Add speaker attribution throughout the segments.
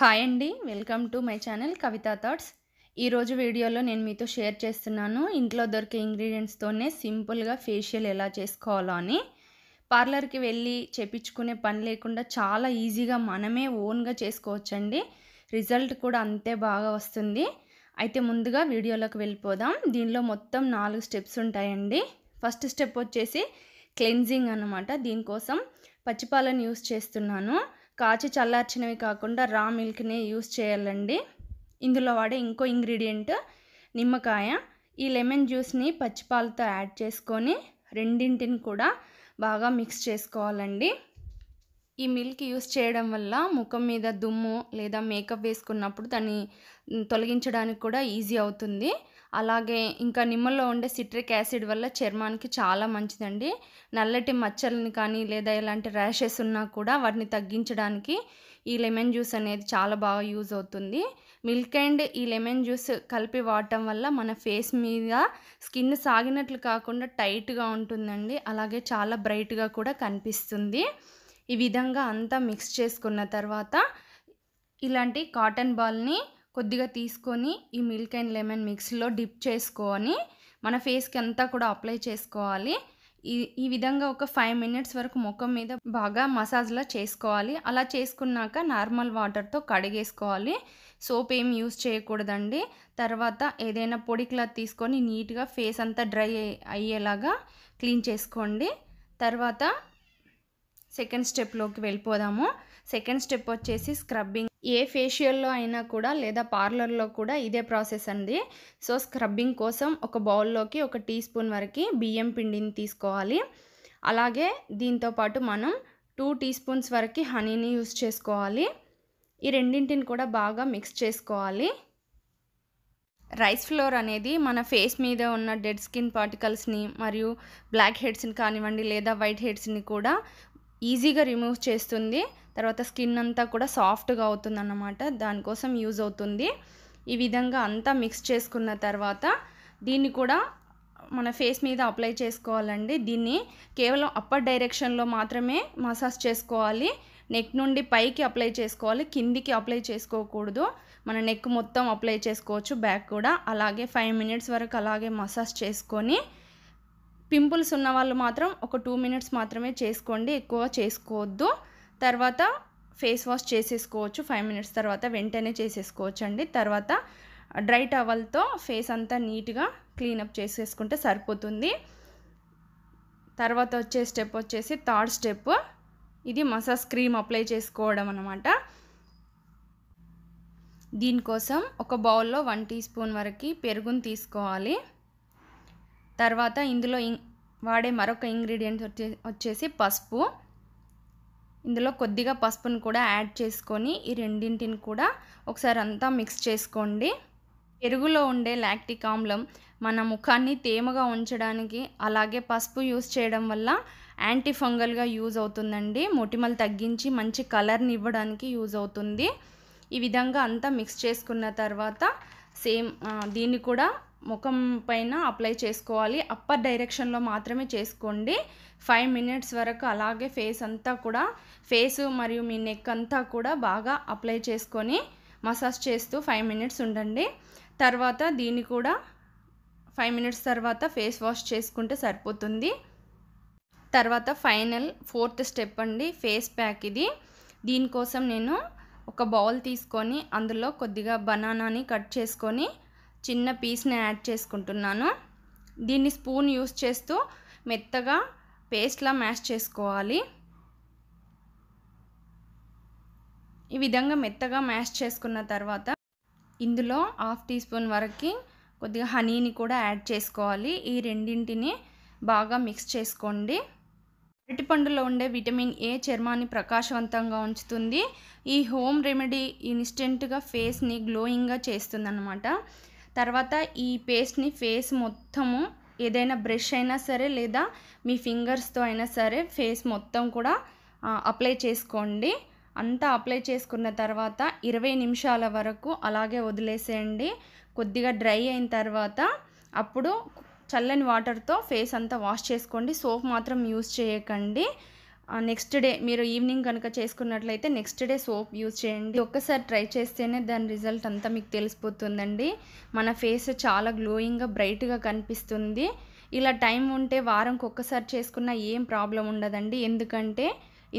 Speaker 1: hi అండి welcome to my channel Kavitha thoughts ఈరోజు వీడియోలో నేను మీతో షేర్ చేస్తున్నాను ఇంట్లో దొరికే ఇంగ్రీడియంట్స్తోనే సింపుల్గా ఫేషియల్ ఎలా చేసుకోవాలో అని పార్లర్కి వెళ్ళి చేపించుకునే పని లేకుండా చాలా ఈజీగా మనమే ఓన్గా చేసుకోవచ్చండి రిజల్ట్ కూడా అంతే బాగా వస్తుంది అయితే ముందుగా వీడియోలోకి వెళ్ళిపోదాం దీనిలో మొత్తం నాలుగు స్టెప్స్ ఉంటాయండి ఫస్ట్ స్టెప్ వచ్చేసి క్లెన్జింగ్ అనమాట దీనికోసం పచ్చిపాలను యూస్ చేస్తున్నాను కాచి చల్లార్చినవి కాకుండా రా మిల్క్నే యూస్ చేయాలండి ఇందులో వాడే ఇంకో ఇంగ్రీడియంట్ నిమ్మకాయ ఈ లెమన్ జ్యూస్ని పచ్చిపాలతో యాడ్ చేసుకొని రెండింటిని కూడా బాగా మిక్స్ చేసుకోవాలండి ఈ మిల్క్ యూస్ చేయడం వల్ల ముఖం మీద దుమ్ము లేదా మేకప్ వేసుకున్నప్పుడు దాన్ని తొలగించడానికి కూడా ఈజీ అవుతుంది అలాగే ఇంకా నిమ్మలో ఉండే సిట్రిక్ యాసిడ్ వల్ల చర్మానికి చాలా మంచిదండి నల్లటి మచ్చల్ని కానీ లేదా ఇలాంటి ర్యాషెస్ ఉన్నా కూడా వాటిని తగ్గించడానికి ఈ లెమన్ జ్యూస్ అనేది చాలా బాగా యూజ్ అవుతుంది మిల్క్ అండ్ ఈ లెమన్ జ్యూస్ కలిపి వాడటం వల్ల మన ఫేస్ మీద స్కిన్ సాగినట్లు కాకుండా టైట్గా ఉంటుందండి అలాగే చాలా బ్రైట్గా కూడా కనిపిస్తుంది ఈ విధంగా అంతా మిక్స్ చేసుకున్న తర్వాత ఇలాంటి కాటన్ బాల్ని కొద్దిగా తీసుకొని ఈ మిల్క్ అండ్ లెమన్ మిక్స్లో డిప్ చేసుకొని మన ఫేస్కి అంతా కూడా అప్లై చేసుకోవాలి ఈ ఈ విధంగా ఒక ఫైవ్ మినిట్స్ వరకు ముఖం మీద బాగా మసాజ్లా చేసుకోవాలి అలా చేసుకున్నాక నార్మల్ వాటర్తో కడిగేసుకోవాలి సోప్ ఏం యూస్ చేయకూడదండి తర్వాత ఏదైనా పొడి క్లాత్ తీసుకొని నీట్గా ఫేస్ అంతా డ్రై అయ్యేలాగా క్లీన్ చేసుకోండి తర్వాత సెకండ్ స్టెప్లోకి వెళ్ళిపోదాము సెకండ్ స్టెప్ వచ్చేసి స్క్రబ్బింగ్ ఏ ఫేషియల్లో అయినా కూడా లేదా పార్లర్లో కూడా ఇదే ప్రాసెస్ అండి సో స్క్రబ్బింగ్ కోసం ఒక బౌల్లోకి ఒక టీ స్పూన్ వరకు బియ్యం పిండిని తీసుకోవాలి అలాగే దీంతోపాటు మనం టూ టీ స్పూన్స్ వరకు హనీని యూస్ చేసుకోవాలి ఈ రెండింటిని కూడా బాగా మిక్స్ చేసుకోవాలి రైస్ ఫ్లోర్ అనేది మన ఫేస్ మీద ఉన్న డెడ్ స్కిన్ పార్టికల్స్ని మరియు బ్లాక్ హెడ్స్ని కానివ్వండి లేదా వైట్ హెడ్స్ని కూడా ఈజీగా రిమూవ్ చేస్తుంది తర్వాత స్కిన్ అంతా కూడా సాఫ్ట్గా అవుతుంది అన్నమాట దానికోసం యూజ్ అవుతుంది ఈ విధంగా అంతా మిక్స్ చేసుకున్న తర్వాత దీన్ని కూడా మన ఫేస్ మీద అప్లై చేసుకోవాలండి దీన్ని కేవలం అప్పర్ డైరెక్షన్లో మాత్రమే మసాజ్ చేసుకోవాలి నెక్ నుండి పైకి అప్లై చేసుకోవాలి కిందికి అప్లై చేసుకోకూడదు మన నెక్ మొత్తం అప్లై చేసుకోవచ్చు బ్యాక్ కూడా అలాగే ఫైవ్ మినిట్స్ వరకు అలాగే మసాజ్ చేసుకొని పింపుల్స్ ఉన్న వాళ్ళు మాత్రం ఒక టూ మినిట్స్ మాత్రమే చేసుకోండి ఎక్కువ చేసుకోవద్దు తర్వాత ఫేస్ వాష్ చేసేసుకోవచ్చు ఫైవ్ మినిట్స్ తర్వాత వెంటనే చేసేసుకోవచ్చు అండి తర్వాత డ్రై టవల్తో ఫేస్ అంతా నీట్గా క్లీనప్ చేసేసుకుంటే సరిపోతుంది తర్వాత వచ్చే స్టెప్ వచ్చేసి థర్డ్ స్టెప్ ఇది మసాజ్ క్రీమ్ అప్లై చేసుకోవడం అనమాట దీనికోసం ఒక బౌల్లో వన్ టీ స్పూన్ వరకు పెరుగును తీసుకోవాలి తర్వాత ఇందులో వాడే మరొక ఇంగ్రీడియంట్ వచ్చే వచ్చేసి పసుపు ఇందులో కొద్దిగా పసుపును కూడా యాడ్ చేసుకొని ఈ రెండింటిని కూడా ఒకసారి అంతా మిక్స్ చేసుకోండి పెరుగులో ఉండే లాక్టిక్ ఆమ్లం మన ముఖాన్ని తేమగా ఉంచడానికి అలాగే పసుపు యూస్ చేయడం వల్ల యాంటీ ఫంగల్గా యూజ్ అవుతుందండి మొటిమలు తగ్గించి మంచి కలర్ని ఇవ్వడానికి యూజ్ అవుతుంది ఈ విధంగా అంతా మిక్స్ చేసుకున్న తర్వాత సేమ్ దీన్ని కూడా ముఖం పైన అప్లై చేసుకోవాలి అప్పర్ డైరెక్షన్లో మాత్రమే చేసుకోండి ఫైవ్ మినిట్స్ వరకు అలాగే ఫేస్ అంతా కూడా ఫేస్ మరియు మీ నెక్ అంతా కూడా బాగా అప్లై చేసుకొని మసాజ్ చేస్తూ ఫైవ్ మినిట్స్ ఉండండి తర్వాత దీన్ని కూడా ఫైవ్ మినిట్స్ తర్వాత ఫేస్ వాష్ చేసుకుంటే సరిపోతుంది తర్వాత ఫైనల్ ఫోర్త్ స్టెప్ అండి ఫేస్ ప్యాక్ ఇది దీనికోసం నేను ఒక బౌల్ తీసుకొని అందులో కొద్దిగా బనానాని కట్ చేసుకొని చిన్న పీస్ని యాడ్ చేసుకుంటున్నాను దీన్ని స్పూన్ యూస్ చేస్తూ మెత్తగా పేస్ట్లా మ్యాష్ చేసుకోవాలి ఈ విధంగా మెత్తగా మ్యాష్ చేసుకున్న తర్వాత ఇందులో హాఫ్ టీ స్పూన్ వరకు కొద్దిగా హనీని కూడా యాడ్ చేసుకోవాలి ఈ రెండింటిని బాగా మిక్స్ చేసుకోండి అరటిపండులో ఉండే విటమిన్ ఏ చర్మాన్ని ప్రకాశవంతంగా ఉంచుతుంది ఈ హోమ్ రెమెడీ ఇన్స్టెంట్గా ఫేస్ని గ్లోయింగ్గా చేస్తుంది అనమాట తర్వాత ఈ పేస్ట్ని ఫేస్ మొత్తము ఏదైనా బ్రష్ అయినా సరే లేదా మీ ఫింగర్స్తో అయినా సరే ఫేస్ మొత్తం కూడా అప్లై చేసుకోండి అంతా అప్లై చేసుకున్న తర్వాత ఇరవై నిమిషాల వరకు అలాగే వదిలేసేయండి కొద్దిగా డ్రై అయిన తర్వాత అప్పుడు చల్లని వాటర్తో ఫేస్ అంతా వాష్ చేసుకోండి సోప్ మాత్రం యూస్ చేయకండి నెక్స్ట్ డే మీరు ఈవినింగ్ కనుక చేసుకున్నట్లయితే నెక్స్ట్ డే సోప్ యూజ్ చేయండి ఒక్కసారి ట్రై చేస్తేనే దాని రిజల్ట్ అంతా మీకు తెలిసిపోతుందండి మన ఫేస్ చాలా గ్లోయింగ్గా బ్రైట్గా కనిపిస్తుంది ఇలా టైం ఉంటే వారంకి ఒక్కసారి చేసుకున్న ఏం ప్రాబ్లం ఉండదండి ఎందుకంటే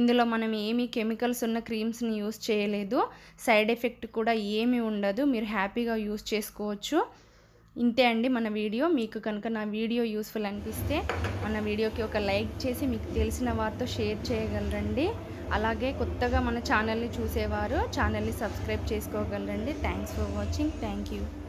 Speaker 1: ఇందులో మనం ఏమీ కెమికల్స్ ఉన్న క్రీమ్స్ని యూస్ చేయలేదు సైడ్ ఎఫెక్ట్ కూడా ఏమీ ఉండదు మీరు హ్యాపీగా యూస్ చేసుకోవచ్చు ఇంతే అండి మన వీడియో మీకు కనుక నా వీడియో యూస్ఫుల్ అనిపిస్తే మన వీడియోకి ఒక లైక్ చేసి మీకు తెలిసిన వారితో షేర్ చేయగలరండి అలాగే కొత్తగా మన ఛానల్ని చూసేవారు ఛానల్ని సబ్స్క్రైబ్ చేసుకోగలరండి థ్యాంక్స్ ఫర్ వాచింగ్ థ్యాంక్